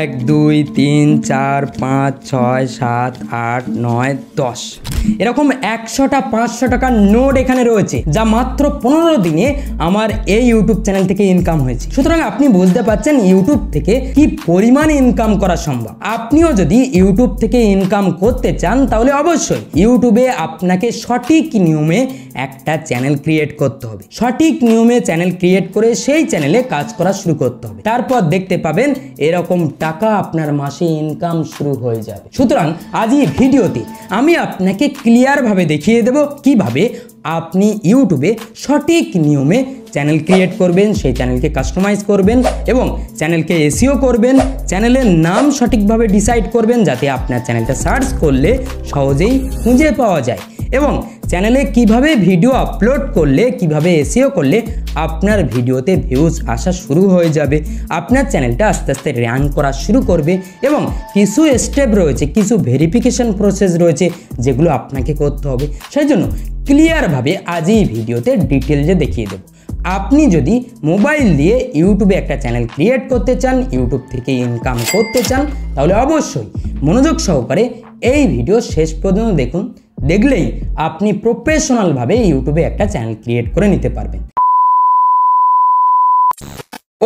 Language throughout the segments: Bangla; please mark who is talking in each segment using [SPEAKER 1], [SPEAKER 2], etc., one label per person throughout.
[SPEAKER 1] এক দুই তিন চার পাঁচ ছয় সাত আট নয় দশ এরকম একশোটা পাঁচশো টাকার নোট এখানে রয়েছে যা মাত্র পনেরো দিনে আমার এই ইউটিউব চ্যানেল থেকে ইনকাম হয়েছে সুতরাং আপনি বুঝতে পারছেন ইউটিউব থেকে কি পরিমাণ ইনকাম করা সম্ভব আপনিও যদি ইউটিউব থেকে ইনকাম করতে চান তাহলে অবশ্যই ইউটিউবে আপনাকে সঠিক নিয়মে একটা চ্যানেল ক্রিয়েট করতে হবে সঠিক নিয়মে চ্যানেল ক্রিয়েট করে সেই চ্যানেলে কাজ করা শুরু করতে হবে তারপর দেখতে পাবেন এরকম টাকা আপনার মাসে ইনকাম শুরু হয়ে যাবে সুতরাং আজ এই ভিডিওতে আমি আপনাকে ক্লিয়ারভাবে দেখিয়ে দেব কিভাবে আপনি ইউটিউবে সঠিক নিয়মে চ্যানেল ক্রিয়েট করবেন সেই চ্যানেলকে কাস্টমাইজ করবেন এবং চ্যানেলকে এসিও e করবেন চ্যানেলের নাম সঠিকভাবে ডিসাইড করবেন যাতে আপনার চ্যানেলটা সার্চ করলে সহজেই খুঁজে পাওয়া যায় এবং চ্যানেলে কিভাবে ভিডিও আপলোড করলে কিভাবে এসিও করলে আপনার ভিডিওতে ভিউজ আসা শুরু হয়ে যাবে আপনার চ্যানেলটা আস্তে আস্তে র্যাঙ্ক করা শুরু করবে এবং কিছু স্টেপ রয়েছে কিছু ভেরিফিকেশন প্রসেস রয়েছে যেগুলো আপনাকে করতে হবে সেই জন্য ক্লিয়ারভাবে আজ এই ভিডিওতে ডিটেলসে দেখিয়ে দেবো আপনি যদি মোবাইল দিয়ে ইউটিউবে একটা চ্যানেল ক্রিয়েট করতে চান ইউটিউব থেকে ইনকাম করতে চান তাহলে অবশ্যই মনোযোগ সহকারে এই ভিডিও শেষ পর্যন্ত দেখুন দেখলেই আপনি প্রফেশনালভাবে ইউটিউবে একটা চ্যানেল ক্রিয়েট করে নিতে পারবেন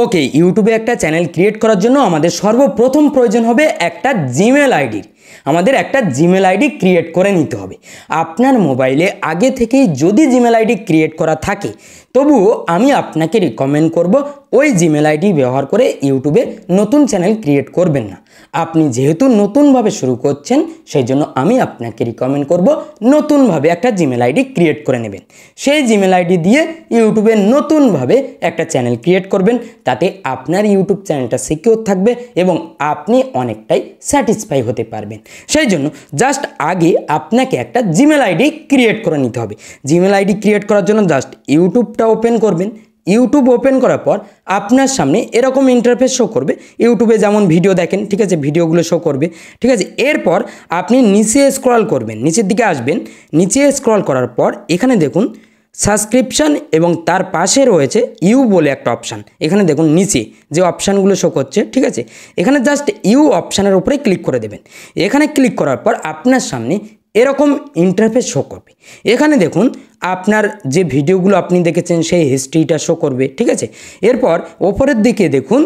[SPEAKER 1] ওকে ইউটিউবে একটা চ্যানেল ক্রিয়েট করার জন্য আমাদের সর্বপ্রথম প্রয়োজন হবে একটা জিমেল আইডির আমাদের একটা জিমেল আইডি ক্রিয়েট করে নিতে হবে আপনার মোবাইলে আগে থেকেই যদি জিমেল আইডি ক্রিয়েট করা থাকে তবুও আমি আপনাকে রিকমেন্ড করব ওই জিমেল আইডি ব্যবহার করে ইউটিউবে নতুন চ্যানেল ক্রিয়েট করবেন না আপনি যেহেতু নতুনভাবে শুরু করছেন সেই জন্য আমি আপনাকে রিকমেন্ড করব নতুনভাবে একটা জিমেল আইডি ক্রিয়েট করে নেবেন সেই জিমেল আইডি দিয়ে ইউটিউবে নতুনভাবে একটা চ্যানেল ক্রিয়েট করবেন তাতে আপনার ইউটিউব চ্যানেলটা সিকিওর থাকবে এবং আপনি অনেকটাই স্যাটিসফাই হতে পারবেন সেই জন্য জাস্ট আগে আপনাকে একটা জিমেল আইডি ক্রিয়েট করে নিতে হবে জিমেল আইডি ক্রিয়েট করার জন্য জাস্ট ইউটিউবটা ওপেন করবেন ইউটিউব ওপেন করার পর আপনার সামনে এরকম ইন্টারফেস শো করবে ইউটিউবে যেমন ভিডিও দেখেন ঠিক আছে ভিডিওগুলো শো করবে ঠিক আছে এরপর আপনি নিচে স্ক্রল করবেন নিচের দিকে আসবেন নিচে স্ক্রল করার পর এখানে দেখুন সাবস্ক্রিপশান এবং তার পাশে রয়েছে ইউ বলে একটা অপশান এখানে দেখুন নিচে যে অপশানগুলো শো করছে ঠিক আছে এখানে জাস্ট ইউ অপশানের উপরে ক্লিক করে দেবেন এখানে ক্লিক করার পর আপনার সামনে এরকম ইন্টারফেস শো করবে এখানে দেখুন আপনার যে ভিডিওগুলো আপনি দেখেছেন সেই হিস্ট্রিটা শো করবে ঠিক আছে এরপর ওপরের দিকে দেখুন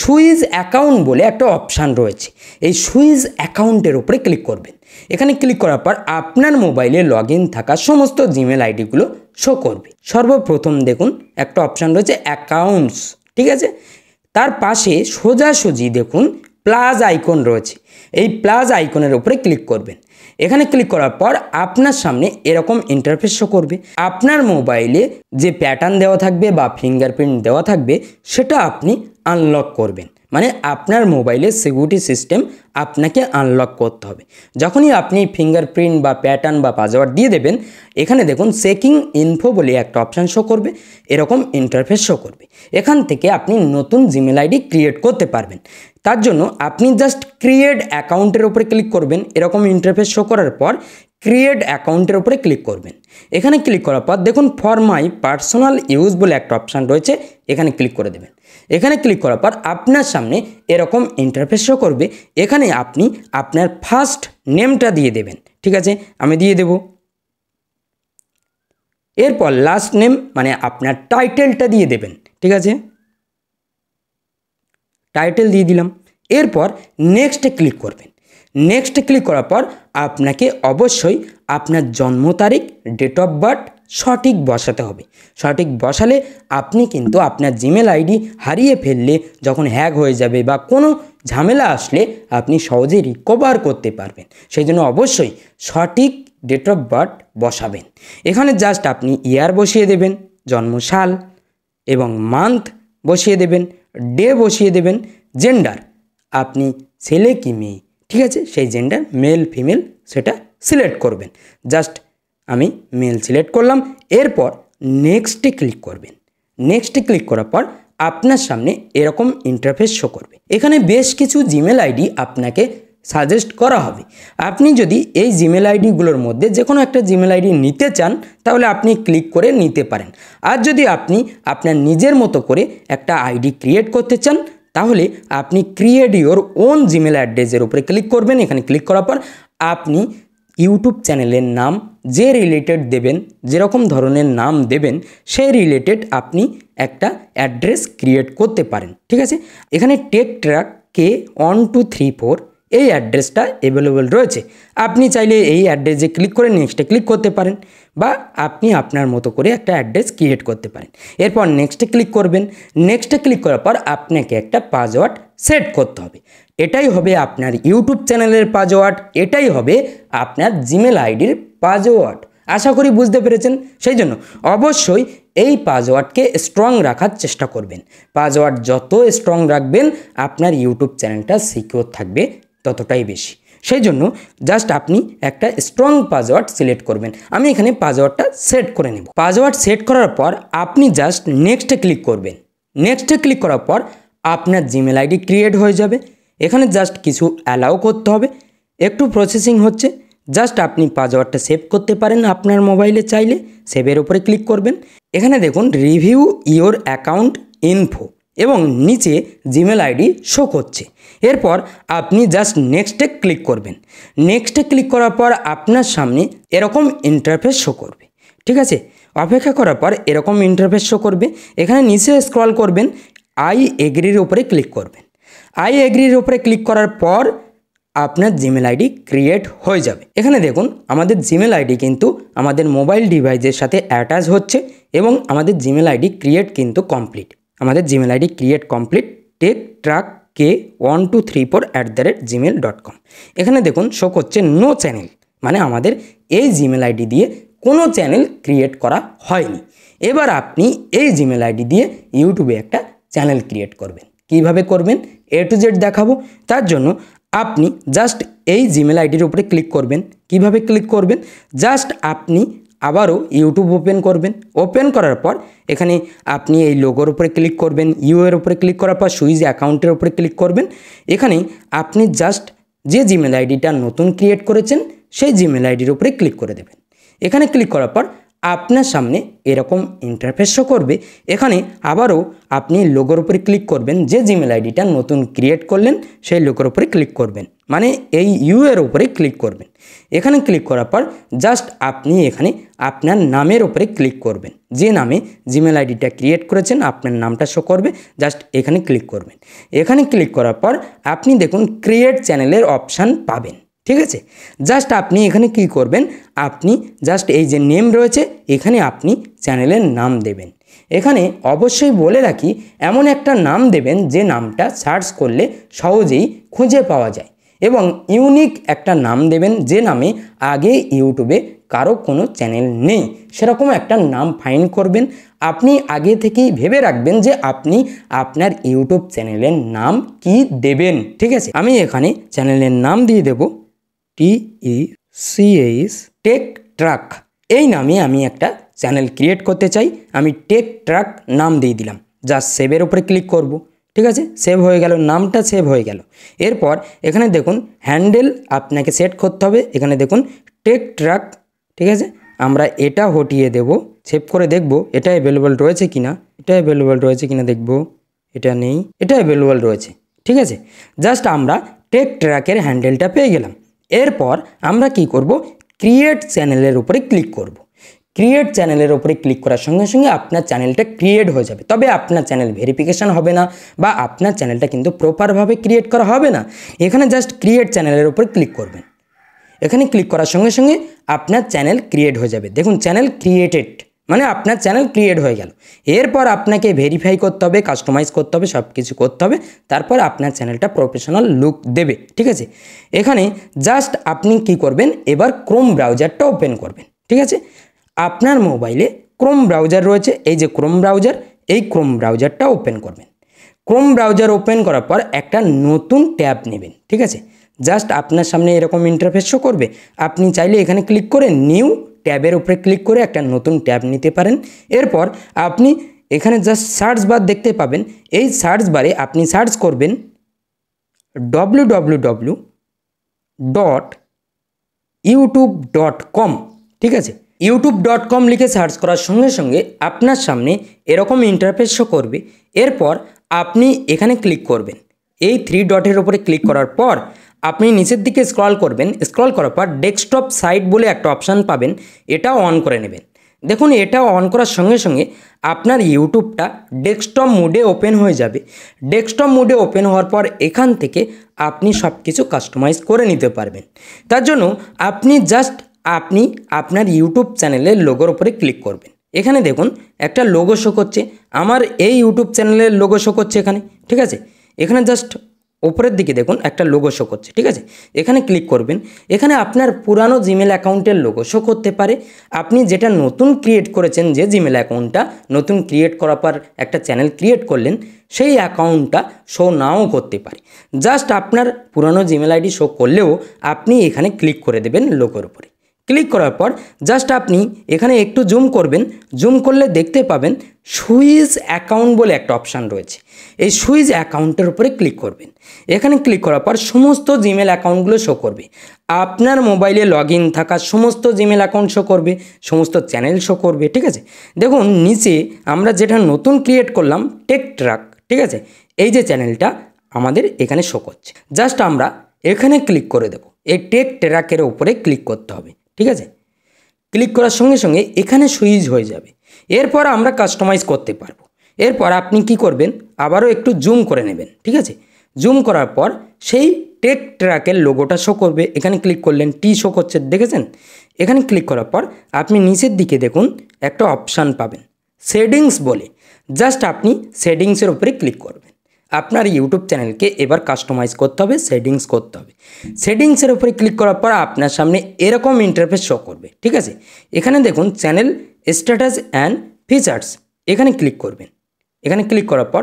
[SPEAKER 1] সুইজ অ্যাকাউন্ট বলে একটা অপশান রয়েছে এই সুইজ অ্যাকাউন্টের উপরে ক্লিক করবেন এখানে ক্লিক করার পর আপনার মোবাইলে লগ থাকা সমস্ত জিমেল আইডিগুলো শো করবে সর্বপ্রথম দেখুন একটা অপশান রয়েছে অ্যাকাউন্টস ঠিক আছে তার পাশে সোজাসুজি দেখুন প্লাস আইকন রয়েছে এই প্লাস আইকনের উপরে ক্লিক করবেন এখানে ক্লিক করার পর আপনার সামনে এরকম ইন্টারফেস শো করবে আপনার মোবাইলে যে প্যাটার্ন দেওয়া থাকবে বা ফিঙ্গারপ্রিন্ট দেওয়া থাকবে সেটা আপনি আনলক করবেন মানে আপনার মোবাইলের সিকিউরিটি সিস্টেম আপনাকে আনলক করতে হবে যখনই আপনি ফিঙ্গারপ্রিন্ট বা প্যাটার্ন বা পাসওয়ার্ড দিয়ে দেবেন এখানে দেখুন চেকিং ইনফো বলে একটা অপশান শো করবে এরকম ইন্টারফেস শো করবে এখান থেকে আপনি নতুন জিমেল আইডি ক্রিয়েট করতে পারবেন তার জন্য আপনি জাস্ট ক্রিয়েট অ্যাকাউন্টের উপরে ক্লিক করবেন এরকম ইন্টারফেস শো করার পর ক্রিয়েট অ্যাকাউন্টের ওপরে ক্লিক করবেন এখানে ক্লিক করার পর দেখুন ফর মাই পার্সোনাল ইউজ বলে একটা অপশান রয়েছে এখানে ক্লিক করে দেবেন এখানে ক্লিক করার পর আপনার সামনে এরকম ইন্টারফেস শো করবে এখানে আপনি আপনার ফার্স্ট নেমটা দিয়ে দেবেন ঠিক আছে আমি দিয়ে দেব এরপর লাস্ট নেম মানে আপনার টাইটেলটা দিয়ে দেবেন ঠিক আছে টাইটেল দিয়ে দিলাম এরপর নেক্সটে ক্লিক করবেন নেক্সটে ক্লিক করার পর আপনাকে অবশ্যই আপনার জন্ম তারিখ ডেট অফ বার্থ সঠিক বসাতে হবে সঠিক বসালে আপনি কিন্তু আপনার জিমেল আইডি হারিয়ে ফেললে যখন হ্যাক হয়ে যাবে বা কোনো ঝামেলা আসলে আপনি সহজেই রিকভার করতে পারবেন সেই জন্য অবশ্যই সঠিক ডেট অফ বার্থ বসাবেন এখানে জাস্ট আপনি ইয়ার বসিয়ে দেবেন জন্মসাল এবং মান্থ বসিয়ে দেবেন ডে বসিয়ে দেবেন জেন্ডার আপনি ছেলে কি মেয়ে ঠিক আছে সেই জেন্ডার মেল ফিমেল সেটা সিলেক্ট করবেন জাস্ট আমি মেল সিলেক্ট করলাম এরপর নেক্সটে ক্লিক করবেন নেক্সটে ক্লিক করার পর আপনার সামনে এরকম ইন্টারফেস শো করবে এখানে বেশ কিছু জিমেল আইডি আপনাকে সাজেস্ট করা হবে আপনি যদি এই জিমেল আইডিগুলোর মধ্যে যে কোনো একটা জিমেল আইডি নিতে চান তাহলে আপনি ক্লিক করে নিতে পারেন আর যদি আপনি আপনার নিজের মতো করে একটা আইডি ক্রিয়েট করতে চান তাহলে আপনি ক্রিয়েট ইউর ওন জিমেল অ্যাড্রেসের উপরে ক্লিক করবেন এখানে ক্লিক করার পর আপনি ইউটিউব চ্যানেলের নাম যে রিলেটেড দেবেন যেরকম ধরনের নাম দেবেন সেই রিলেটেড আপনি একটা অ্যাড্রেস ক্রিয়েট করতে পারেন ঠিক আছে এখানে tech track K one two three four এই অ্যাড্রেসটা অ্যাভেলেবেল রয়েছে আপনি চাইলে এই অ্যাড্রেসে ক্লিক করে নেক্সটে ক্লিক করতে পারেন বা আপনি আপনার মতো করে একটা অ্যাড্রেস ক্রিয়েট করতে পারেন এরপর নেক্সটে ক্লিক করবেন নেক্সটে ক্লিক করার পর আপনাকে একটা পাসওয়ার্ড সেট করতে হবে এটাই হবে আপনার ইউটিউব চ্যানেলের পাসওয়ার্ড এটাই হবে আপনার জিমেল আইডির পাসওয়ার্ড আশা করি বুঝতে পেরেছেন সেই জন্য অবশ্যই এই পাসওয়ার্ডকে স্ট্রং রাখার চেষ্টা করবেন পাসওয়ার্ড যত স্ট্রং রাখবেন আপনার ইউটিউব চ্যানেলটা সিকিওর থাকবে ততটাই বেশি সেই জন্য জাস্ট আপনি একটা স্ট্রং পাসওয়ার্ড সিলেক্ট করবেন আমি এখানে পাসওয়ার্ডটা সেট করে নেব পাসওয়ার্ড সেট করার পর আপনি জাস্ট নেক্সটে ক্লিক করবেন নেক্সটে ক্লিক করার পর আপনার জিমেল আইডি ক্রিয়েট হয়ে যাবে এখানে জাস্ট কিছু অ্যালাউ করতে হবে একটু প্রসেসিং হচ্ছে জাস্ট আপনি পাসওয়ার্ডটা সেভ করতে পারেন আপনার মোবাইলে চাইলে সেভের ওপরে ক্লিক করবেন এখানে দেখুন রিভিউ ইওর অ্যাকাউন্ট ইনফো এবং নিচে জিমেল আইডি শো করছে এরপর আপনি জাস্ট নেক্সটে ক্লিক করবেন নেক্সটে ক্লিক করার পর আপনার সামনে এরকম ইন্টারফেস শো করবে ঠিক আছে অপেক্ষা করার পর এরকম ইন্টারফেস শো করবে এখানে নিচে স্ক্রল করবেন আই এগ্রির ওপরে ক্লিক করবেন আই এগ্রির ওপরে ক্লিক করার পর আপনার জিমেল আইডি ক্রিয়েট হয়ে যাবে এখানে দেখুন আমাদের জিমেল আইডি কিন্তু আমাদের মোবাইল ডিভাইসের সাথে অ্যাটাচ হচ্ছে এবং আমাদের জিমেল আইডি ক্রিয়েট কিন্তু কমপ্লিট আমাদের Gmail ID create complete tech track K one two three four at the rate Gmail dot com এখানে দেখুন শো করছে নো চ্যানেল মানে আমাদের এই জিমেল আইডি দিয়ে কোনো চ্যানেল ক্রিয়েট করা হয়নি এবার আপনি এই জিমেল আইডি দিয়ে ইউটিউবে একটা চ্যানেল ক্রিয়েট করবেন কিভাবে করবেন এ টু জেড দেখাবো তার জন্য আপনি জাস্ট এই জিমেল আইডির উপরে ক্লিক করবেন কিভাবে ক্লিক করবেন জাস্ট আপনি আবারও ইউটিউব ওপেন করবেন ওপেন করার পর এখানে আপনি এই লোগোর উপরে ক্লিক করবেন ইউ এর উপরে ক্লিক করার পর সুইজ অ্যাকাউন্টের উপরে ক্লিক করবেন এখানে আপনি জাস্ট যে জিমেল আইডিটা নতুন ক্রিয়েট করেছেন সেই জিমেল আইডির উপরে ক্লিক করে দেবেন এখানে ক্লিক করার পর আপনার সামনে এরকম ইন্টারফেস শো করবে এখানে আবারও আপনি লোগোর উপরে ক্লিক করবেন যে জিমেল আইডিটা নতুন ক্রিয়েট করলেন সেই লোগোর উপরে ক্লিক করবেন মানে এই ইউ এর উপরে ক্লিক করবেন এখানে ক্লিক করার পর জাস্ট আপনি এখানে আপনার নামের উপরে ক্লিক করবেন যে নামে জিমেল আইডিটা ক্রিয়েট করেছেন আপনার নামটা শো করবে জাস্ট এখানে ক্লিক করবেন এখানে ক্লিক করার পর আপনি দেখুন ক্রিয়েট চ্যানেলের অপশান পাবেন ঠিক আছে জাস্ট আপনি এখানে কি করবেন আপনি জাস্ট এই যে নেম রয়েছে এখানে আপনি চ্যানেলের নাম দেবেন এখানে অবশ্যই বলে রাখি এমন একটা নাম দেবেন যে নামটা সার্চ করলে সহজেই খুঁজে পাওয়া যায় এবং ইউনিক একটা নাম দেবেন যে নামে আগে ইউটিউবে কারো কোনো চ্যানেল নেই সেরকম একটা নাম ফাইন্ড করবেন আপনি আগে থেকেই ভেবে রাখবেন যে আপনি আপনার ইউটিউব চ্যানেলের নাম কি দেবেন ঠিক আছে আমি এখানে চ্যানেলের নাম দিয়ে দেবো সি এইস টেক ট্রাক এই নামে আমি একটা চ্যানেল ক্রিয়েট করতে চাই আমি টেক ট্রাক নাম দিয়ে দিলাম যা সেভের উপরে ক্লিক করব ঠিক আছে সেভ হয়ে গেল নামটা সেভ হয়ে গেল এরপর এখানে দেখুন হ্যান্ডেল আপনাকে সেট করতে হবে এখানে দেখুন টেক ট্রাক ঠিক আছে আমরা এটা হটিয়ে দেব সেভ করে দেখব এটা অ্যাভেলেবল রয়েছে কিনা এটা অ্যাভেলেবল রয়েছে কিনা দেখব এটা নেই এটা অ্যাভেলেবল রয়েছে ঠিক আছে জাস্ট আমরা টেক ট্র্যাকের হ্যান্ডেলটা পেয়ে গেলাম এরপর আমরা কি করব ক্রিয়েট চ্যানেলের উপরে ক্লিক করব। ক্রিয়েট চ্যানেলের উপরে ক্লিক করার সঙ্গে সঙ্গে আপনার চ্যানেলটা ক্রিয়েট হয়ে যাবে তবে আপনার চ্যানেল ভেরিফিকেশান হবে না বা আপনার চ্যানেলটা কিন্তু প্রপারভাবে ক্রিয়েট করা হবে না এখানে জাস্ট ক্রিয়েট চ্যানেলের ওপরে ক্লিক করবেন এখানে ক্লিক করার সঙ্গে সঙ্গে আপনার চ্যানেল ক্রিয়েট হয়ে যাবে দেখুন চ্যানেল ক্রিয়েটেড মানে আপনার চ্যানেল ক্রিয়েট হয়ে গেল এরপর আপনাকে ভেরিফাই করতে হবে কাস্টমাইজ করতে হবে সব কিছু করতে হবে তারপর আপনার চ্যানেলটা প্রফেশনাল লুক দেবে ঠিক আছে এখানে জাস্ট আপনি কি করবেন এবার ক্রোম ব্রাউজারটা ওপেন করবেন ঠিক আছে আপনার মোবাইলে ক্রোম ব্রাউজার রয়েছে এই যে ক্রোম ব্রাউজার এই ক্রোম ব্রাউজারটা ওপেন করবেন ক্রোম ব্রাউজার ওপেন করার পর একটা নতুন ট্যাব নেবেন ঠিক আছে জাস্ট আপনার সামনে এরকম ইন্টারফেস শো করবে আপনি চাইলে এখানে ক্লিক করে নিউ ট্যাবের উপরে ক্লিক করে একটা নতুন ট্যাব নিতে পারেন এরপর আপনি এখানে জাস্ট সার্চ বার দেখতে পাবেন এই সার্চ বারে আপনি সার্চ করবেন W W W dot YouTube dot com ঠিক আছে ইউটিউব ডট কম লিখে সার্চ করার সঙ্গে সঙ্গে আপনার সামনে এরকম ইন্টারফেস শো করবে এরপর আপনি এখানে ক্লিক করবেন এই থ্রি ডটের ওপরে ক্লিক করার পর আপনি নিচের দিকে স্ক্রল করবেন স্ক্রল করার পর ডেস্কটপ সাইট বলে একটা অপশান পাবেন এটা অন করে নেবেন দেখুন এটা অন করার সঙ্গে সঙ্গে আপনার ইউটিউবটা ডেস্কটপ মুডে ওপেন হয়ে যাবে ডেস্কটপ মুডে ওপেন হওয়ার পর এখান থেকে আপনি সব কিছু কাস্টমাইজ করে নিতে পারবেন তার জন্য আপনি জাস্ট আপনি আপনার ইউটিউব চ্যানেলের লোগোর উপরে ক্লিক করবেন এখানে দেখুন একটা লোগো শো করছে আমার এই ইউটিউব চ্যানেলের লোগো শো করছে এখানে ঠিক আছে এখানে জাস্ট ওপরের দিকে দেখুন একটা লোগো শো করছে ঠিক আছে এখানে ক্লিক করবেন এখানে আপনার পুরানো জিমেল অ্যাকাউন্টের লোগো শো করতে পারে আপনি যেটা নতুন ক্রিয়েট করেছেন যে জিমেল অ্যাকাউন্টটা নতুন ক্রিয়েট করার পর একটা চ্যানেল ক্রিয়েট করলেন সেই অ্যাকাউন্টটা শো নাও করতে পারে জাস্ট আপনার পুরানো জিমেল আইডি শো করলেও আপনি এখানে ক্লিক করে দেবেন লোগোর উপরে ক্লিক করার পর জাস্ট আপনি এখানে একটু জুম করবেন জুম করলে দেখতে পাবেন সুইজ অ্যাকাউন্ট বলে একটা অপশান রয়েছে এই সুইজ অ্যাকাউন্টের উপরে ক্লিক করবেন এখানে ক্লিক করার পর সমস্ত জিমেল অ্যাকাউন্টগুলো শো করবে আপনার মোবাইলে লগ থাকা সমস্ত জিমেল অ্যাকাউন্ট শো করবে সমস্ত চ্যানেল শো করবে ঠিক আছে দেখুন নিচে আমরা যেটা নতুন ক্রিয়েট করলাম টেক ট্রাক ঠিক আছে এই যে চ্যানেলটা আমাদের এখানে শো করছে জাস্ট আমরা এখানে ক্লিক করে দেবো এই টেক ট্রাকের উপরে ক্লিক করতে হবে ঠিক আছে ক্লিক করার সঙ্গে সঙ্গে এখানে সুইচ হয়ে যাবে এরপর আমরা কাস্টমাইজ করতে পারবো এরপর আপনি কি করবেন আবারও একটু জুম করে নেবেন ঠিক আছে জুম করার পর সেই টেক ট্র্যাকের লোগোটা শো করবে এখানে ক্লিক করলেন টি শো করছে দেখেছেন এখানে ক্লিক করার পর আপনি নিচের দিকে দেখুন একটা অপশান পাবেন সেডিংস বলে জাস্ট আপনি সেডিংসের উপরে ক্লিক করবেন আপনার ইউটিউব চ্যানেলকে এবার কাস্টমাইজ করতে হবে সেটিংস করতে হবে সেটিংসের উপরে ক্লিক করার পর আপনার সামনে এরকম ইন্টারফেস শো করবে ঠিক আছে এখানে দেখুন চ্যানেল স্ট্যাটাস অ্যান্ড ফিচার্স এখানে ক্লিক করবেন এখানে ক্লিক করার পর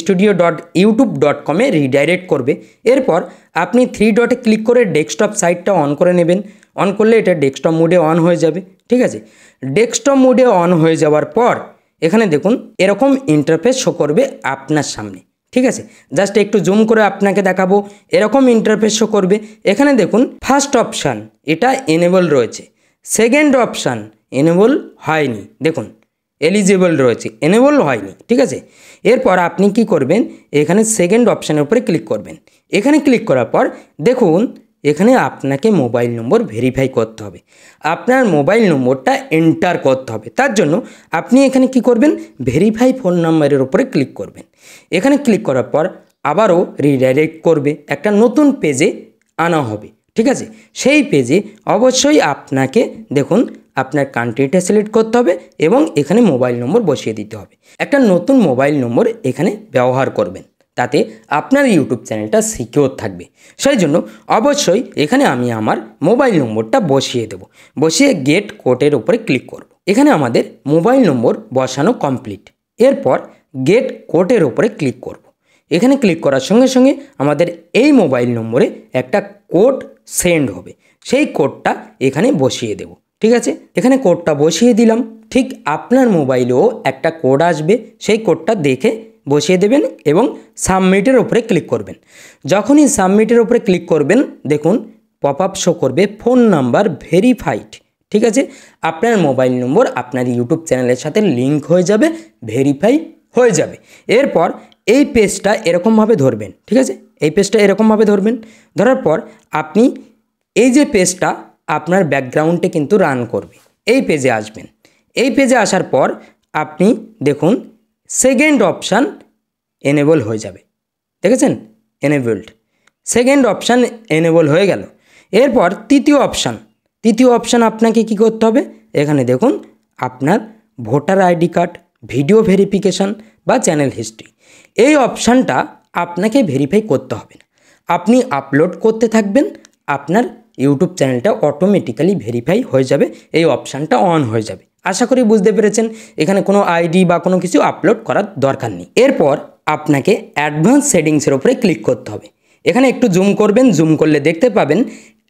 [SPEAKER 1] স্টুডিও ডট ইউটিউব ডট কমে রিডাইরেক্ট করবে এরপর আপনি থ্রি ডটে ক্লিক করে ডেস্কটপ সাইটটা অন করে নেবেন অন করলে এটা ডেস্কটপ মোডে অন হয়ে যাবে ঠিক আছে ডেস্কটপ মোডে অন হয়ে যাওয়ার পর এখানে দেখুন এরকম ইন্টারফেস শো করবে আপনার সামনে ঠিক আছে জাস্ট একটু জুম করে আপনাকে দেখাবো এরকম ইন্টারফেস করবে এখানে দেখুন ফার্স্ট অপশান এটা এনেবল রয়েছে সেকেন্ড অপশান এনেবল হয়নি দেখুন এলিজেবল রয়েছে এনেবল হয়নি ঠিক আছে এরপর আপনি কি করবেন এখানে সেকেন্ড অপশানের উপরে ক্লিক করবেন এখানে ক্লিক করার পর দেখুন এখানে আপনাকে মোবাইল নম্বর ভেরিফাই করতে হবে আপনার মোবাইল নম্বরটা এন্টার করতে হবে তার জন্য আপনি এখানে কি করবেন ভেরিফাই ফোন নাম্বারের উপরে ক্লিক করবেন এখানে ক্লিক করার পর আবারও রিডাইরেক্ট করবে একটা নতুন পেজে আনা হবে ঠিক আছে সেই পেজে অবশ্যই আপনাকে দেখুন আপনার কান্ট্রিটা সিলেক্ট করতে হবে এবং এখানে মোবাইল নম্বর বসিয়ে দিতে হবে একটা নতুন মোবাইল নম্বর এখানে ব্যবহার করবেন তাতে আপনার ইউটিউব চ্যানেলটা সিকিওর থাকবে সেই জন্য অবশ্যই এখানে আমি আমার মোবাইল নম্বরটা বসিয়ে দেব বসিয়ে গেট কোডের উপরে ক্লিক করব। এখানে আমাদের মোবাইল নম্বর বসানো কমপ্লিট এরপর গেট কোডের উপরে ক্লিক করব। এখানে ক্লিক করার সঙ্গে সঙ্গে আমাদের এই মোবাইল নম্বরে একটা কোড সেন্ড হবে সেই কোডটা এখানে বসিয়ে দেব ঠিক আছে এখানে কোডটা বসিয়ে দিলাম ঠিক আপনার মোবাইলেও একটা কোড আসবে সেই কোডটা দেখে বসিয়ে দেবেন এবং সাবমিটের ওপরে ক্লিক করবেন যখনই সাবমিটের ওপরে ক্লিক করবেন দেখুন পপ আপ শো করবে ফোন নাম্বার ভেরিফাইড ঠিক আছে আপনার মোবাইল নম্বর আপনার ইউটিউব চ্যানেলের সাথে লিঙ্ক হয়ে যাবে ভেরিফাই হয়ে যাবে এরপর এই পেজটা এরকমভাবে ধরবেন ঠিক আছে এই পেজটা এরকমভাবে ধরবেন ধরার পর আপনি এই যে পেজটা আপনার ব্যাকগ্রাউন্ডে কিন্তু রান করবে এই পেজে আসবেন এই পেজে আসার পর আপনি দেখুন সেকেন্ড অপশান এনেবল হয়ে যাবে দেখেছেন এনেবলড সেকেন্ড অপশান এনেবল হয়ে গেল এরপর তৃতীয় অপশান তৃতীয় অপশান আপনাকে কি করতে হবে এখানে দেখুন আপনার voter ID card video verification বা চ্যানেল হিস্ট্রি এই অপশানটা আপনাকে ভেরিফাই করতে হবে না আপনি আপলোড করতে থাকবেন আপনার ইউটিউব চ্যানেলটা অটোমেটিক্যালি ভেরিফাই হয়ে যাবে এই অপশানটা অন হয়ে যাবে আশা করি বুঝতে পেরেছেন এখানে কোনো আইডি বা কোনো কিছু আপলোড করার দরকার নেই এরপর আপনাকে অ্যাডভান্স সেটিংসের উপরে ক্লিক করতে হবে এখানে একটু জুম করবেন জুম করলে দেখতে পাবেন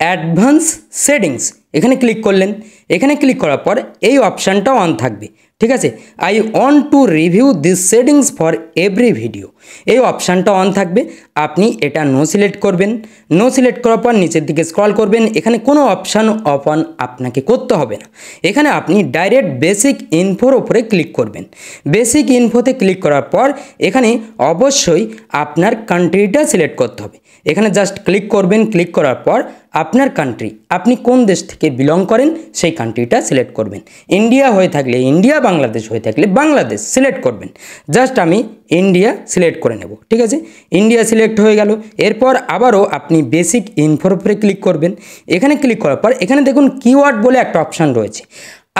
[SPEAKER 1] অ্যাডভান্স সেটিংস এখানে ক্লিক করলেন এখানে ক্লিক করার পর এই অপশানটা অন থাকবে ঠিক আছে I want to review this settings for every video এই অপশানটা অন থাকবে আপনি এটা নো সিলেক্ট করবেন নো সিলেক্ট করার পর নিচের দিকে স্ক্রল করবেন এখানে কোনো অপশান অপন আপনাকে করতে হবে না এখানে আপনি ডাইরেক্ট বেসিক ইনফোর ওপরে ক্লিক করবেন বেসিক ইনফোতে ক্লিক করার পর এখানে অবশ্যই আপনার কান্ট্রিটা সিলেক্ট করতে হবে এখানে জাস্ট ক্লিক করবেন ক্লিক করার পর আপনার কান্ট্রি আপনি কোন দেশ থেকে কে বিলং করেন সেই কান্ট্রিটা সিলেক্ট করবেন ইন্ডিয়া হয়ে থাকলে ইন্ডিয়া বাংলাদেশ হয়ে থাকলে বাংলাদেশ সিলেক্ট করবেন জাস্ট আমি ইন্ডিয়া সিলেক্ট করে নেব ঠিক আছে ইন্ডিয়া সিলেক্ট হয়ে গেল এরপর আবারও আপনি বেসিক ইনফোর উপরে ক্লিক করবেন এখানে ক্লিক করার পর এখানে দেখুন কিওয়ার্ড বলে একটা অপশান রয়েছে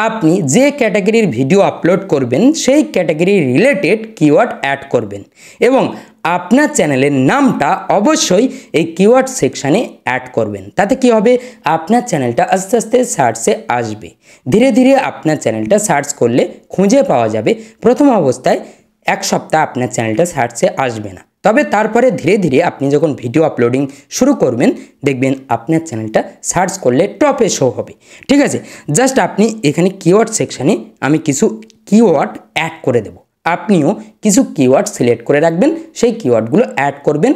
[SPEAKER 1] আপনি যে ক্যাটাগরির ভিডিও আপলোড করবেন সেই ক্যাটাগরি রিলেটেড কিওয়ার্ড অ্যাড করবেন এবং আপনার চ্যানেলের নামটা অবশ্যই এই কিওয়ার্ড সেকশানে অ্যাড করবেন তাতে কি হবে আপনার চ্যানেলটা আস্তে আস্তে সার্চে আসবে ধীরে ধীরে আপনার চ্যানেলটা সার্চ করলে খুঁজে পাওয়া যাবে প্রথম অবস্থায় এক সপ্তাহ আপনার চ্যানেলটা সার্চে আসবে না তবে তারপরে ধীরে ধীরে আপনি যখন ভিডিও আপলোডিং শুরু করবেন দেখবেন আপনার চ্যানেলটা সার্চ করলে টপে শো হবে ঠিক আছে জাস্ট আপনি এখানে কিওয়ার্ড সেকশানে আমি কিছু কিওয়ার্ড অ্যাড করে দেব আপনিও কিছু কিওয়ার্ড সিলেক্ট করে রাখবেন সেই কিওয়ার্ডগুলো অ্যাড করবেন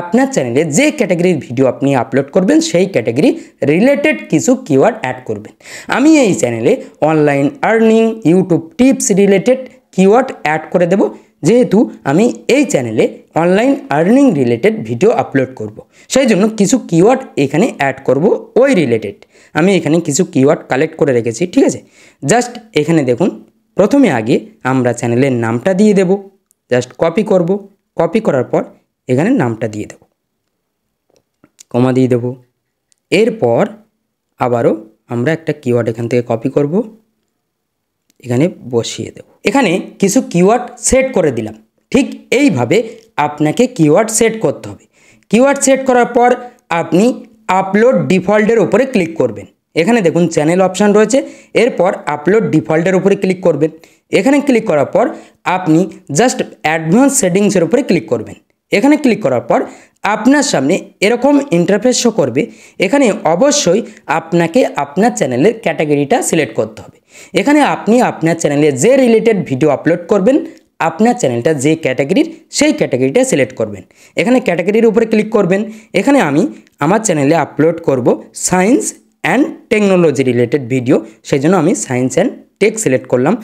[SPEAKER 1] আপনার চ্যানেলে যে ক্যাটাগরির ভিডিও আপনি আপলোড করবেন সেই ক্যাটাগরি রিলেটেড কিছু কিওয়ার্ড অ্যাড করবেন আমি এই চ্যানেলে online earning YouTube tips related keyword add করে দেব যেহেতু আমি এই চ্যানেলে online earning related video upload করব। সেই জন্য কিছু কিওয়ার্ড এখানে অ্যাড করব ওই রিলেটেড আমি এখানে কিছু কিওয়ার্ড কালেক্ট করে রেখেছি ঠিক আছে জাস্ট এখানে দেখুন প্রথমে আগে আমরা চ্যানেলের নামটা দিয়ে দেব জাস্ট কপি করব কপি করার পর এখানে নামটা দিয়ে দেব কমা দিয়ে দেব এরপর আবারও আমরা একটা কিওয়ার্ড এখান থেকে কপি করব এখানে বসিয়ে দেব এখানে কিছু কিওয়ার্ড সেট করে দিলাম ঠিক এইভাবে আপনাকে কিওয়ার্ড সেট করতে হবে কিওয়ার্ড সেট করার পর আপনি আপলোড ডিফল্টের উপরে ক্লিক করবেন এখানে দেখুন চ্যানেল অপশান রয়েছে এরপর আপলোড ডিফল্টের উপরে ক্লিক করবেন এখানে ক্লিক করার পর আপনি জাস্ট অ্যাডভান্স সেটিংসের উপরে ক্লিক করবেন এখানে ক্লিক করার পর আপনার সামনে এরকম ইন্টারফেস শো করবে এখানে অবশ্যই আপনাকে আপনার চ্যানেলের ক্যাটাগরিটা সিলেক্ট করতে হবে এখানে আপনি আপনার চ্যানেলে যে রিলেটেড ভিডিও আপলোড করবেন আপনার চ্যানেলটা যে ক্যাটাগরির সেই ক্যাটাগরিটা সিলেক্ট করবেন এখানে ক্যাটাগরির উপরে ক্লিক করবেন এখানে আমি আমার চ্যানেলে আপলোড করব science and technology related video সেই জন্য আমি সায়েন্স অ্যান্ড টেক সিলেক্ট করলাম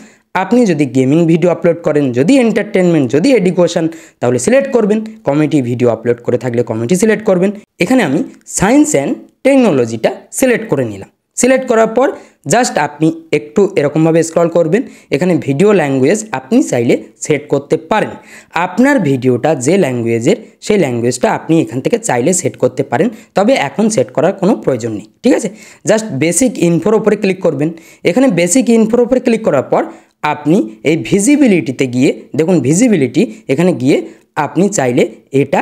[SPEAKER 1] আপনি যদি গেমিং ভিডিও আপলোড করেন যদি এন্টারটেনমেন্ট যদি এডুকেশান তাহলে সিলেক্ট করবেন কমেডি ভিডিও আপলোড করে থাকলে কমেডি সিলেক্ট করবেন এখানে আমি সায়েন্স অ্যান্ড টেকনোলজিটা সিলেক্ট করে নিলাম সিলেক্ট করার পর জাস্ট আপনি একটু এরকমভাবে স্ক্রল করবেন এখানে ভিডিও ল্যাঙ্গুয়েজ আপনি চাইলে সেট করতে পারেন আপনার ভিডিওটা যে ল্যাঙ্গুয়েজের সেই ল্যাঙ্গুয়েজটা আপনি এখান থেকে চাইলে সেট করতে পারেন তবে এখন সেট করার কোনো প্রয়োজন নেই ঠিক আছে জাস্ট বেসিক ইনফোর ওপরে ক্লিক করবেন এখানে বেসিক ইনফোর ওপরে ক্লিক করার পর আপনি এই ভিজিবিলিটিতে গিয়ে দেখুন ভিজিবিলিটি এখানে গিয়ে আপনি চাইলে এটা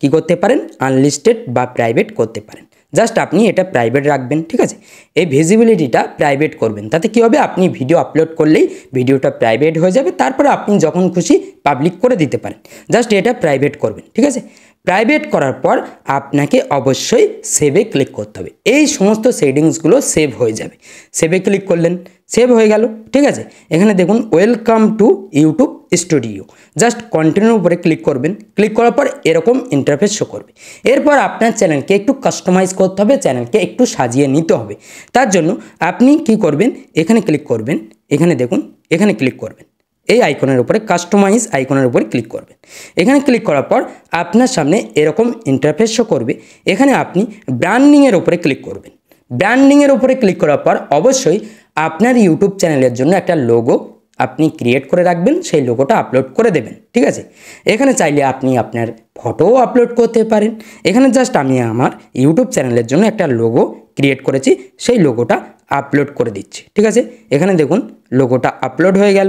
[SPEAKER 1] কি করতে পারেন আনলিস্টেড বা প্রাইভেট করতে পারেন জাস্ট আপনি এটা প্রাইভেট রাখবেন ঠিক আছে এই ভিজিবিলিটিটা প্রাইভেট করবেন তাতে কি হবে আপনি ভিডিও আপলোড করলেই ভিডিওটা প্রাইভেট হয়ে যাবে তারপরে আপনি যখন খুশি পাবলিক করে দিতে পারেন জাস্ট এটা প্রাইভেট করবেন ঠিক আছে প্রাইভেট করার পর আপনাকে অবশ্যই সেভে ক্লিক করতে হবে এই সমস্ত সেটিংসগুলো সেভ হয়ে যাবে সেভে ক্লিক করলেন সেভ হয়ে গেল ঠিক আছে এখানে দেখুন welcome to YouTube studio just continue উপরে ক্লিক করবেন ক্লিক করার পর এরকম ইন্টারফেস শো করবে এরপর আপনার চ্যানেলকে একটু কাস্টমাইজ করতে হবে চ্যানেলকে একটু সাজিয়ে নিতে হবে তার জন্য আপনি কি করবেন এখানে ক্লিক করবেন এখানে দেখুন এখানে ক্লিক করবেন এই আইকনের উপরে কাস্টমাইজ আইকনের উপরে ক্লিক করবেন এখানে ক্লিক করার পর আপনার সামনে এরকম ইন্টারফেস করবে এখানে আপনি ব্র্যান্ডিংয়ের উপরে ক্লিক করবেন ব্র্যান্ডিংয়ের উপরে ক্লিক করার পর অবশ্যই আপনার ইউটিউব চ্যানেলের জন্য একটা লোগো আপনি ক্রিয়েট করে রাখবেন সেই লোগোটা আপলোড করে দেবেন ঠিক আছে এখানে চাইলে আপনি আপনার ফটোও আপলোড করতে পারেন এখানে জাস্ট আমি আমার ইউটিউব চ্যানেলের জন্য একটা লোগো ক্রিয়েট করেছি সেই লোগোটা আপলোড করে দিচ্ছি ঠিক আছে এখানে দেখুন লোগোটা আপলোড হয়ে গেল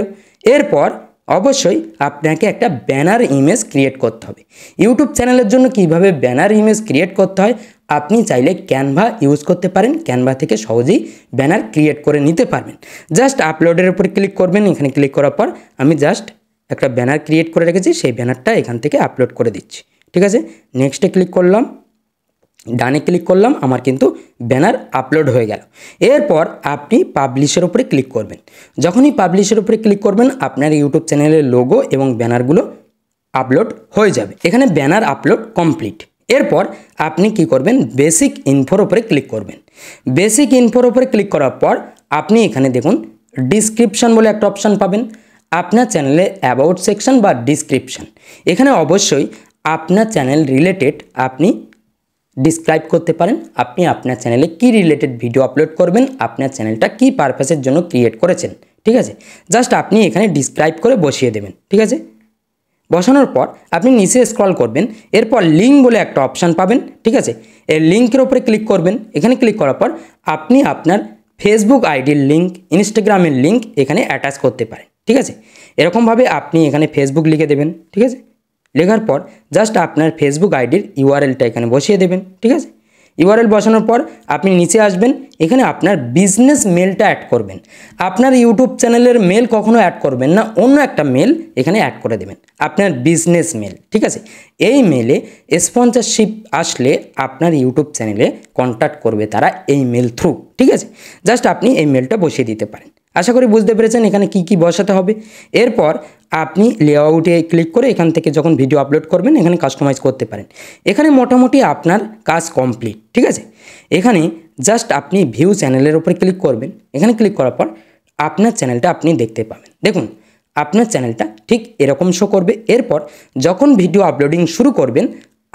[SPEAKER 1] এরপর অবশ্যই আপনাকে একটা ব্যানার ইমেজ ক্রিয়েট করতে হবে ইউটিউব চ্যানেলের জন্য কিভাবে ব্যানার ইমেজ ক্রিয়েট করতে হয় আপনি চাইলে ক্যানভা ইউজ করতে পারেন ক্যানভা থেকে সহজেই ব্যানার ক্রিয়েট করে নিতে পারবেন জাস্ট আপলোডের উপর ক্লিক করবেন এখানে ক্লিক করার পর আমি জাস্ট একটা ব্যানার ক্রিয়েট করে রেখেছি সেই ব্যানারটা এখান থেকে আপলোড করে দিচ্ছি ঠিক আছে নেক্সটে ক্লিক করলাম ডানে ক্লিক করলাম আমার কিন্তু ব্যানার আপলোড হয়ে গেল এরপর আপনি পাবলিশের উপরে ক্লিক করবেন যখনই পাবলিশের উপরে ক্লিক করবেন আপনার ইউটিউব চ্যানেলের লোগো এবং ব্যানারগুলো আপলোড হয়ে যাবে এখানে ব্যানার আপলোড কমপ্লিট এরপর আপনি কি করবেন বেসিক ইনফোর ওপরে ক্লিক করবেন বেসিক ইনফোর ওপরে ক্লিক করার পর আপনি এখানে দেখুন ডিসক্রিপশান বলে একটা অপশান পাবেন আপনার চ্যানেলে অ্যাবাউট সেকশন বা ডিসক্রিপশান এখানে অবশ্যই আপনার চ্যানেল রিলেটেড আপনি ডিসক্রাইব করতে পারেন আপনি আপনার চ্যানেলে কি রিলেটেড ভিডিও আপলোড করবেন আপনার চ্যানেলটা কি পারপাসের জন্য ক্রিয়েট করেছেন ঠিক আছে জাস্ট আপনি এখানে ডিসক্রাইব করে বসিয়ে দেবেন ঠিক আছে বসানোর পর আপনি নিচে স্ক্রল করবেন এরপর লিঙ্ক বলে একটা অপশান পাবেন ঠিক আছে এর লিঙ্কের ওপরে ক্লিক করবেন এখানে ক্লিক করার পর আপনি আপনার ফেসবুক আইডির লিঙ্ক ইনস্টাগ্রামের লিঙ্ক এখানে অ্যাটাচ করতে পারেন ঠিক আছে এরকমভাবে আপনি এখানে ফেসবুক লিখে দেবেন ঠিক আছে লেখার পর জাস্ট আপনার ফেসবুক আইডির ইউআরএলটা এখানে বসিয়ে দেবেন ঠিক আছে ইউআরএল বসানোর পর আপনি নিচে আসবেন এখানে আপনার বিজনেস মেলটা অ্যাড করবেন আপনার ইউটিউব চ্যানেলের মেল কখনো অ্যাড করবেন না অন্য একটা মেল এখানে অ্যাড করে দেবেন আপনার বিজনেস মেল ঠিক আছে এই মেলে স্পন্সরশিপ আসলে আপনার ইউটিউব চ্যানেলে কন্ট্যাক্ট করবে তারা এই মেল থ্রু ঠিক আছে জাস্ট আপনি এই মেলটা বসিয়ে দিতে পারেন আশা করি বুঝতে পেরেছেন এখানে কি কি বসাতে হবে এরপর আপনি লেআউটে ক্লিক করে এখান থেকে যখন ভিডিও আপলোড করবেন এখানে কাস্টমাইজ করতে পারেন এখানে মোটামুটি আপনার কাজ কমপ্লিট ঠিক আছে এখানে জাস্ট আপনি ভিউ চ্যানেলের উপরে ক্লিক করবেন এখানে ক্লিক করার পর আপনার চ্যানেলটা আপনি দেখতে পাবেন দেখুন আপনার চ্যানেলটা ঠিক এরকম শো করবে এরপর যখন ভিডিও আপলোডিং শুরু করবেন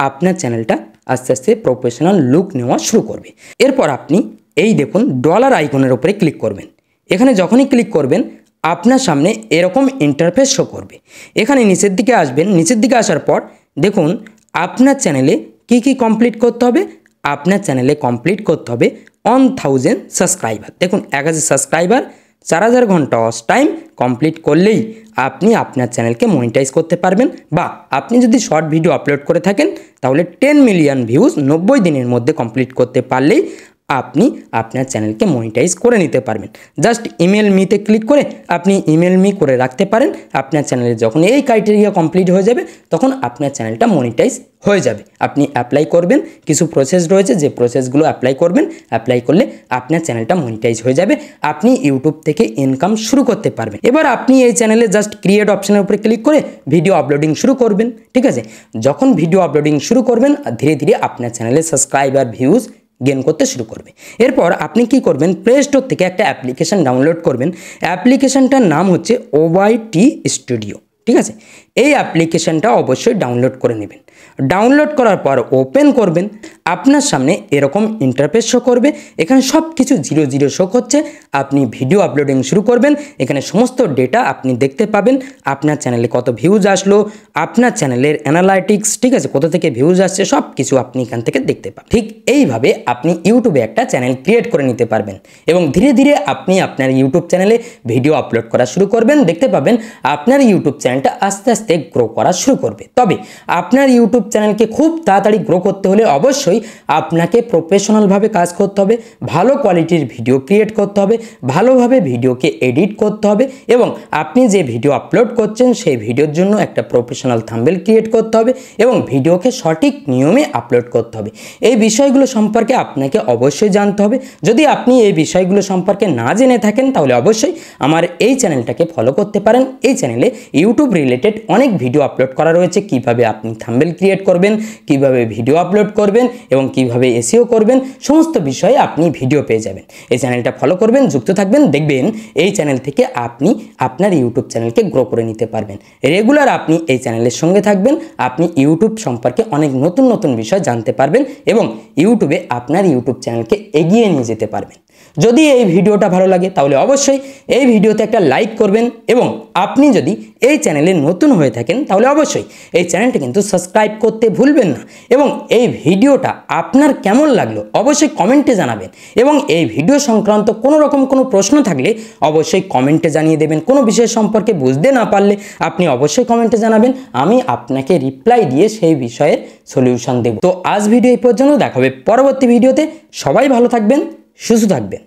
[SPEAKER 1] আপনার চ্যানেলটা আস্তে আস্তে প্রফেশনাল লুক নেওয়া শুরু করবে এরপর আপনি এই দেখুন ডলার আইকনের উপরে ক্লিক করবেন এখানে যখনই ক্লিক করবেন আপনার সামনে এরকম ইন্টারফেস শো করবে এখানে নিচের দিকে আসবেন নিচের দিকে আসার পর দেখুন আপনার চ্যানেলে কি কি কমপ্লিট করতে হবে আপনার চ্যানেলে কমপ্লিট করতে হবে ওয়ান থাউজেন্ড সাবস্ক্রাইবার দেখুন এক হাজার সাবস্ক্রাইবার চার হাজার ঘন্টা অস টাইম কমপ্লিট করলেই আপনি আপনার চ্যানেলকে মনিটাইজ করতে পারবেন বা আপনি যদি শর্ট ভিডিও আপলোড করে থাকেন তাহলে টেন মিলিয়ন ভিউজ নব্বই দিনের মধ্যে কমপ্লিট করতে পারলেই আপনি আপনার চ্যানেলকে মনিটাইজ করে নিতে পারবেন জাস্ট ইমেল মিতে ক্লিক করে আপনি ইমেল মি করে রাখতে পারেন আপনার চ্যানেলে যখন এই ক্রাইটেরিয়া কমপ্লিট হয়ে যাবে তখন আপনার চ্যানেলটা মনিটাইজ হয়ে যাবে আপনি অ্যাপ্লাই করবেন কিছু প্রসেস রয়েছে যে প্রসেসগুলো অ্যাপ্লাই করবেন অ্যাপ্লাই করলে আপনার চ্যানেলটা মনিটাইজ হয়ে যাবে আপনি ইউটিউব থেকে ইনকাম শুরু করতে পারবেন এবার আপনি এই চ্যানেলে জাস্ট ক্রিয়েট অপশানের উপরে ক্লিক করে ভিডিও আপলোডিং শুরু করবেন ঠিক আছে যখন ভিডিও আপলোডিং শুরু করবেন ধীরে ধীরে আপনার চ্যানেলে সাবস্ক্রাইবার ভিউজ গেন করতে শুরু করবে এরপর আপনি কি করবেন প্লে স্টোর থেকে একটা অ্যাপ্লিকেশান ডাউনলোড করবেন অ্যাপ্লিকেশানটার নাম হচ্ছে ওয়াইটি স্টুডিও ঠিক আছে এই অ্যাপ্লিকেশানটা অবশ্যই ডাউনলোড করে নেবেন ডাউনলোড করার পর ওপেন করবেন আপনার সামনে এরকম ইন্টারফেস শো করবে এখানে সব কিছু জিরো জিরো শো করছে আপনি ভিডিও আপলোডিং শুরু করবেন এখানে সমস্ত ডেটা আপনি দেখতে পাবেন আপনার চ্যানেলে কত ভিউজ আসলো আপনার চ্যানেলের অ্যানালাইটিক্স ঠিক আছে কোথা থেকে ভিউজ আসছে সব কিছু আপনি এখান থেকে দেখতে পাবেন ঠিক এইভাবে আপনি ইউটিউবে একটা চ্যানেল ক্রিয়েট করে নিতে পারবেন এবং ধীরে ধীরে আপনি আপনার ইউটিউব চ্যানেলে ভিডিও আপলোড করা শুরু করবেন দেখতে পাবেন আপনার ইউটিউব চ্যানেলটা আস্তে আস্তে গ্রো করা শুরু করবে তবে আপনার ইউটিউব চ্যানেলকে খুব তাড়াতাড়ি গ্রো করতে হলে অবশ্যই অবশ্যই আপনাকে প্রফেশনালভাবে কাজ করতে হবে ভালো কোয়ালিটির ভিডিও ক্রিয়েট করতে হবে ভালোভাবে ভিডিওকে এডিট করতে হবে এবং আপনি যে ভিডিও আপলোড করছেন সেই ভিডিওর জন্য একটা প্রফেশনাল থাম্বেল ক্রিয়েট করতে হবে এবং ভিডিওকে সঠিক নিয়মে আপলোড করতে হবে এই বিষয়গুলো সম্পর্কে আপনাকে অবশ্যই জানতে হবে যদি আপনি এই বিষয়গুলো সম্পর্কে না জেনে থাকেন তাহলে অবশ্যই আমার এই চ্যানেলটাকে ফলো করতে পারেন এই চ্যানেলে ইউটিউব রিলেটেড অনেক ভিডিও আপলোড করা রয়েছে কিভাবে আপনি থাম্বেল ক্রিয়েট করবেন কিভাবে ভিডিও আপলোড করবেন এবং কিভাবে এসিও করবেন সমস্ত বিষয়ে আপনি ভিডিও পেয়ে যাবেন এই চ্যানেলটা ফলো করবেন যুক্ত থাকবেন দেখবেন এই চ্যানেল থেকে আপনি আপনার ইউটিউব চ্যানেলকে গ্রো করে নিতে পারবেন রেগুলার আপনি এই চ্যানেলের সঙ্গে থাকবেন আপনি ইউটিউব সম্পর্কে অনেক নতুন নতুন বিষয় জানতে পারবেন এবং ইউটিউবে আপনার ইউটিউব চ্যানেলকে এগিয়ে নিয়ে যেতে পারবেন যদি এই ভিডিওটা ভালো লাগে তাহলে অবশ্যই এই ভিডিওতে একটা লাইক করবেন এবং আপনি যদি এই চ্যানেলে নতুন হয়ে থাকেন তাহলে অবশ্যই এই চ্যানেলটি কিন্তু সাবস্ক্রাইব করতে ভুলবেন না এবং এই ভিডিওটা আপনার কেমন লাগলো অবশ্যই কমেন্টে জানাবেন এবং এই ভিডিও সংক্রান্ত কোনো রকম কোনো প্রশ্ন থাকলে অবশ্যই কমেন্টে জানিয়ে দেবেন কোনো বিষয় সম্পর্কে বুঝতে না পারলে আপনি অবশ্যই কমেন্টে জানাবেন আমি আপনাকে রিপ্লাই দিয়ে সেই বিষয়ের সলিউশন দেব তো আজ ভিডিও এই পর্যন্ত দেখাবে পরবর্তী ভিডিওতে সবাই ভালো থাকবেন সুস্থ থাকবেন